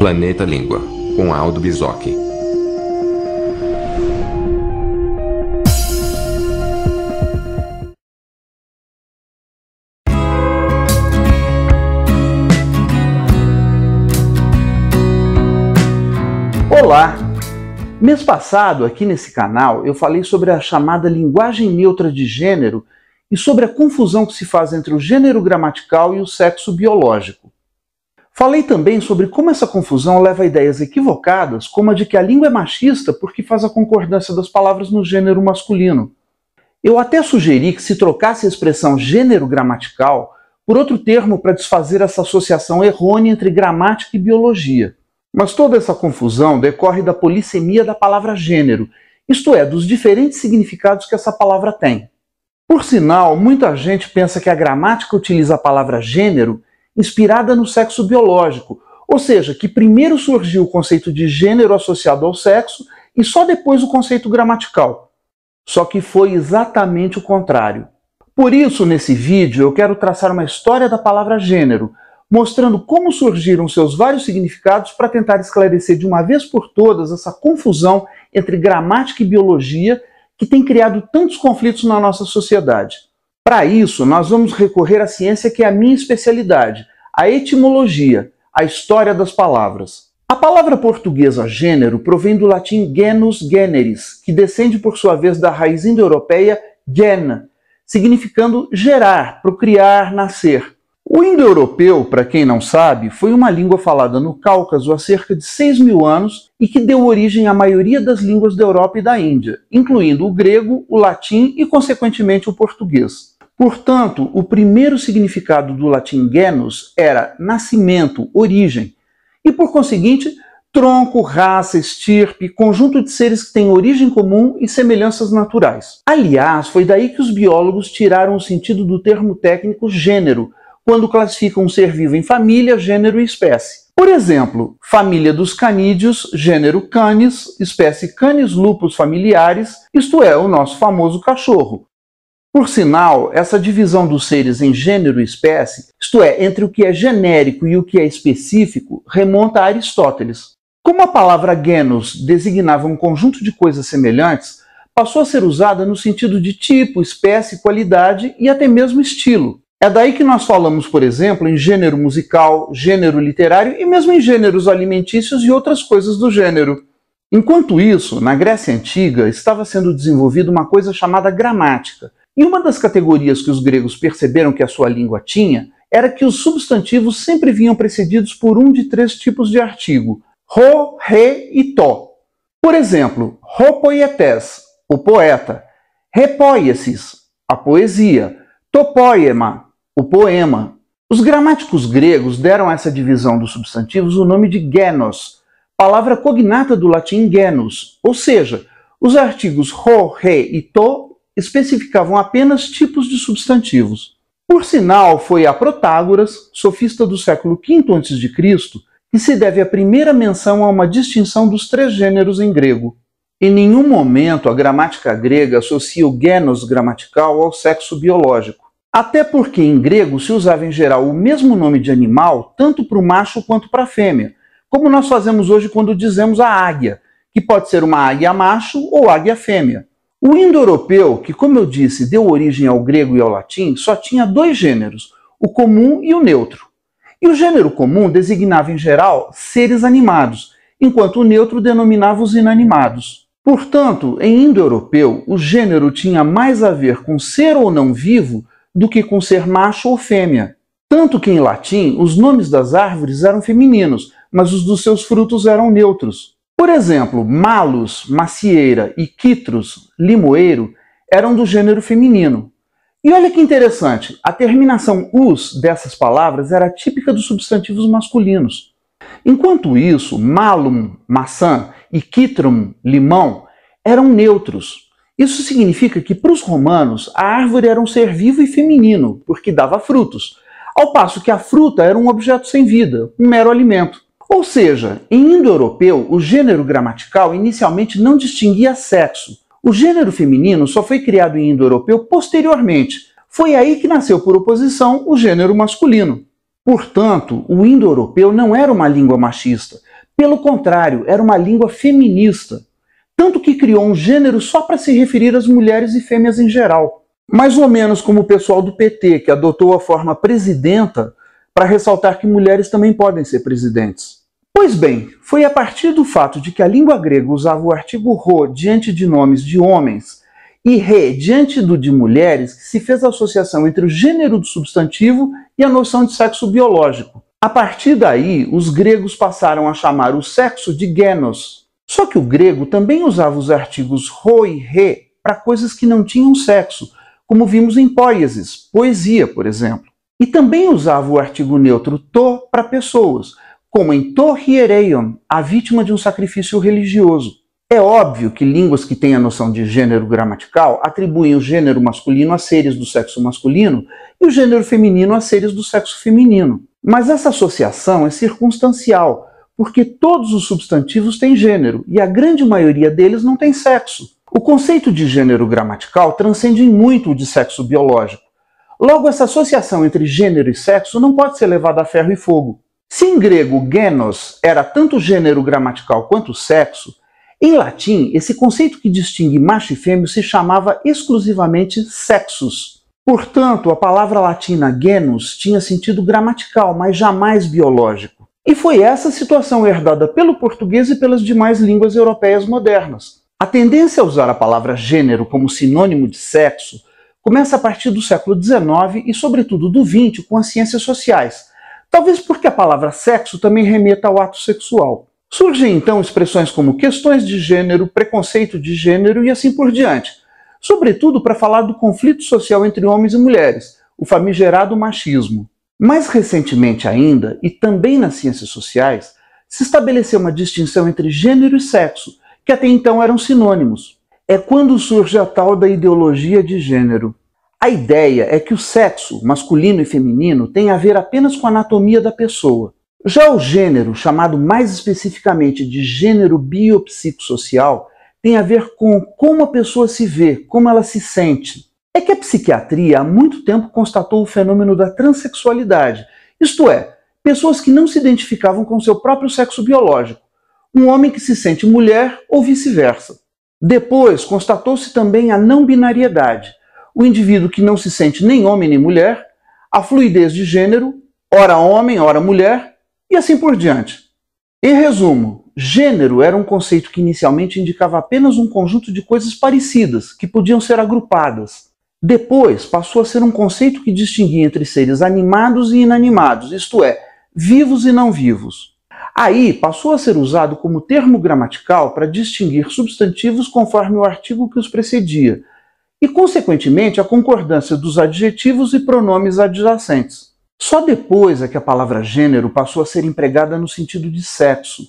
Planeta Língua, com Aldo Bisocchi. Olá! Mês passado, aqui nesse canal, eu falei sobre a chamada linguagem neutra de gênero e sobre a confusão que se faz entre o gênero gramatical e o sexo biológico. Falei também sobre como essa confusão leva a ideias equivocadas, como a de que a língua é machista porque faz a concordância das palavras no gênero masculino. Eu até sugeri que se trocasse a expressão gênero gramatical por outro termo para desfazer essa associação errônea entre gramática e biologia. Mas toda essa confusão decorre da polissemia da palavra gênero, isto é, dos diferentes significados que essa palavra tem. Por sinal, muita gente pensa que a gramática utiliza a palavra gênero inspirada no sexo biológico, ou seja, que primeiro surgiu o conceito de gênero associado ao sexo e só depois o conceito gramatical. Só que foi exatamente o contrário. Por isso, nesse vídeo, eu quero traçar uma história da palavra gênero, mostrando como surgiram seus vários significados para tentar esclarecer de uma vez por todas essa confusão entre gramática e biologia que tem criado tantos conflitos na nossa sociedade. Para isso, nós vamos recorrer à ciência que é a minha especialidade, a etimologia, a história das palavras. A palavra portuguesa gênero provém do latim genus generis, que descende por sua vez da raiz indo-europeia gena, significando gerar, procriar, nascer. O indo-europeu, para quem não sabe, foi uma língua falada no Cáucaso há cerca de 6 mil anos e que deu origem à maioria das línguas da Europa e da Índia, incluindo o grego, o latim e, consequentemente, o português. Portanto, o primeiro significado do latim genus era nascimento, origem, e por conseguinte, tronco, raça, estirpe, conjunto de seres que têm origem comum e semelhanças naturais. Aliás, foi daí que os biólogos tiraram o sentido do termo técnico gênero, quando classificam um ser vivo em família, gênero e espécie. Por exemplo, família dos canídeos, gênero canis, espécie canis lupus familiares, isto é, o nosso famoso cachorro. Por sinal, essa divisão dos seres em gênero e espécie, isto é, entre o que é genérico e o que é específico, remonta a Aristóteles. Como a palavra genus designava um conjunto de coisas semelhantes, passou a ser usada no sentido de tipo, espécie, qualidade e até mesmo estilo. É daí que nós falamos, por exemplo, em gênero musical, gênero literário e mesmo em gêneros alimentícios e outras coisas do gênero. Enquanto isso, na Grécia Antiga estava sendo desenvolvida uma coisa chamada gramática, e uma das categorias que os gregos perceberam que a sua língua tinha era que os substantivos sempre vinham precedidos por um de três tipos de artigo: ho, re e to. Por exemplo, ropoietes, o poeta, repoiesis, a poesia, topoema, o poema. Os gramáticos gregos deram a essa divisão dos substantivos o nome de genos, palavra cognata do latim genus, ou seja, os artigos ho, re e to especificavam apenas tipos de substantivos. Por sinal, foi a Protágoras, sofista do século V a.C., que se deve a primeira menção a uma distinção dos três gêneros em grego. Em nenhum momento a gramática grega associa o genos gramatical ao sexo biológico. Até porque em grego se usava em geral o mesmo nome de animal tanto para o macho quanto para a fêmea, como nós fazemos hoje quando dizemos a águia, que pode ser uma águia macho ou águia fêmea. O indo-europeu, que, como eu disse, deu origem ao grego e ao latim, só tinha dois gêneros, o comum e o neutro. E o gênero comum designava, em geral, seres animados, enquanto o neutro denominava os inanimados. Portanto, em indo-europeu, o gênero tinha mais a ver com ser ou não vivo do que com ser macho ou fêmea. Tanto que em latim os nomes das árvores eram femininos, mas os dos seus frutos eram neutros. Por exemplo, malus, macieira e quitros, limoeiro, eram do gênero feminino. E olha que interessante, a terminação us dessas palavras era típica dos substantivos masculinos. Enquanto isso, malum, maçã, e quitrum, limão, eram neutros. Isso significa que para os romanos a árvore era um ser vivo e feminino, porque dava frutos, ao passo que a fruta era um objeto sem vida, um mero alimento. Ou seja, em indo-europeu, o gênero gramatical inicialmente não distinguia sexo. O gênero feminino só foi criado em indo-europeu posteriormente. Foi aí que nasceu por oposição o gênero masculino. Portanto, o indo-europeu não era uma língua machista. Pelo contrário, era uma língua feminista. Tanto que criou um gênero só para se referir às mulheres e fêmeas em geral. Mais ou menos como o pessoal do PT, que adotou a forma presidenta para ressaltar que mulheres também podem ser presidentes. Pois bem, foi a partir do fato de que a língua grega usava o artigo ro diante de nomes de homens e re diante do de mulheres que se fez a associação entre o gênero do substantivo e a noção de sexo biológico. A partir daí, os gregos passaram a chamar o sexo de genos. Só que o grego também usava os artigos ro e re para coisas que não tinham sexo, como vimos em poieses poesia, por exemplo. E também usava o artigo neutro to para pessoas, como em Torriereion, a vítima de um sacrifício religioso. É óbvio que línguas que têm a noção de gênero gramatical atribuem o gênero masculino a seres do sexo masculino e o gênero feminino a seres do sexo feminino. Mas essa associação é circunstancial, porque todos os substantivos têm gênero e a grande maioria deles não tem sexo. O conceito de gênero gramatical transcende muito o de sexo biológico. Logo, essa associação entre gênero e sexo não pode ser levada a ferro e fogo. Se em grego genos era tanto gênero gramatical quanto sexo, em latim esse conceito que distingue macho e fêmea se chamava exclusivamente sexus. Portanto, a palavra latina genus tinha sentido gramatical, mas jamais biológico. E foi essa situação herdada pelo português e pelas demais línguas europeias modernas. A tendência a usar a palavra gênero como sinônimo de sexo começa a partir do século XIX e, sobretudo, do XX com as ciências sociais, Talvez porque a palavra sexo também remeta ao ato sexual. Surgem então expressões como questões de gênero, preconceito de gênero e assim por diante, sobretudo para falar do conflito social entre homens e mulheres, o famigerado machismo. Mais recentemente ainda, e também nas ciências sociais, se estabeleceu uma distinção entre gênero e sexo, que até então eram sinônimos. É quando surge a tal da ideologia de gênero, a ideia é que o sexo, masculino e feminino, tem a ver apenas com a anatomia da pessoa. Já o gênero, chamado mais especificamente de gênero biopsicossocial, tem a ver com como a pessoa se vê, como ela se sente. É que a psiquiatria há muito tempo constatou o fenômeno da transexualidade, isto é, pessoas que não se identificavam com seu próprio sexo biológico, um homem que se sente mulher ou vice-versa. Depois, constatou-se também a não binariedade, o indivíduo que não se sente nem homem nem mulher, a fluidez de gênero, ora homem, ora mulher, e assim por diante. Em resumo, gênero era um conceito que inicialmente indicava apenas um conjunto de coisas parecidas, que podiam ser agrupadas. Depois passou a ser um conceito que distinguia entre seres animados e inanimados, isto é, vivos e não vivos. Aí passou a ser usado como termo gramatical para distinguir substantivos conforme o artigo que os precedia, e, consequentemente, a concordância dos adjetivos e pronomes adjacentes. Só depois é que a palavra gênero passou a ser empregada no sentido de sexo.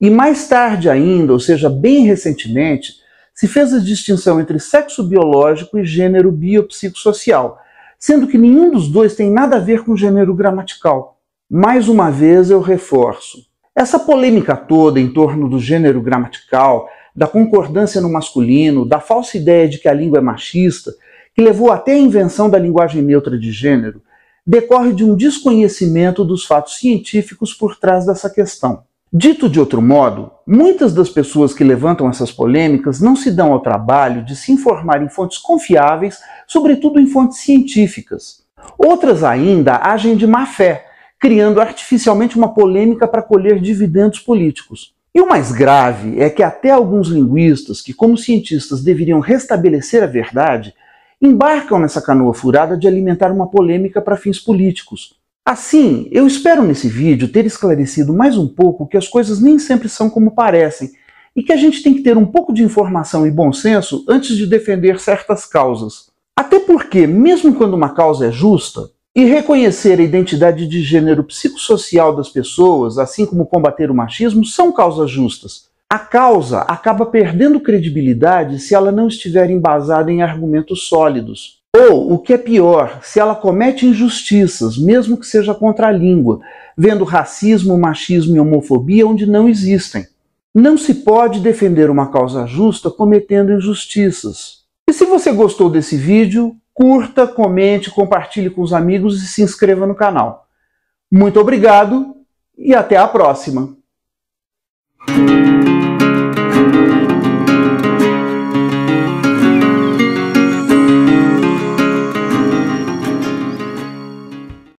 E mais tarde ainda, ou seja, bem recentemente, se fez a distinção entre sexo biológico e gênero biopsicossocial, sendo que nenhum dos dois tem nada a ver com gênero gramatical. Mais uma vez eu reforço. Essa polêmica toda em torno do gênero gramatical, da concordância no masculino, da falsa ideia de que a língua é machista, que levou até a invenção da linguagem neutra de gênero, decorre de um desconhecimento dos fatos científicos por trás dessa questão. Dito de outro modo, muitas das pessoas que levantam essas polêmicas não se dão ao trabalho de se informar em fontes confiáveis, sobretudo em fontes científicas. Outras ainda agem de má fé, criando artificialmente uma polêmica para colher dividendos políticos. E o mais grave é que até alguns linguistas, que como cientistas deveriam restabelecer a verdade, embarcam nessa canoa furada de alimentar uma polêmica para fins políticos. Assim, eu espero nesse vídeo ter esclarecido mais um pouco que as coisas nem sempre são como parecem e que a gente tem que ter um pouco de informação e bom senso antes de defender certas causas. Até porque, mesmo quando uma causa é justa, e reconhecer a identidade de gênero psicossocial das pessoas, assim como combater o machismo, são causas justas. A causa acaba perdendo credibilidade se ela não estiver embasada em argumentos sólidos. Ou, o que é pior, se ela comete injustiças, mesmo que seja contra a língua, vendo racismo, machismo e homofobia onde não existem. Não se pode defender uma causa justa cometendo injustiças. E se você gostou desse vídeo, curta, comente, compartilhe com os amigos e se inscreva no canal. Muito obrigado e até a próxima!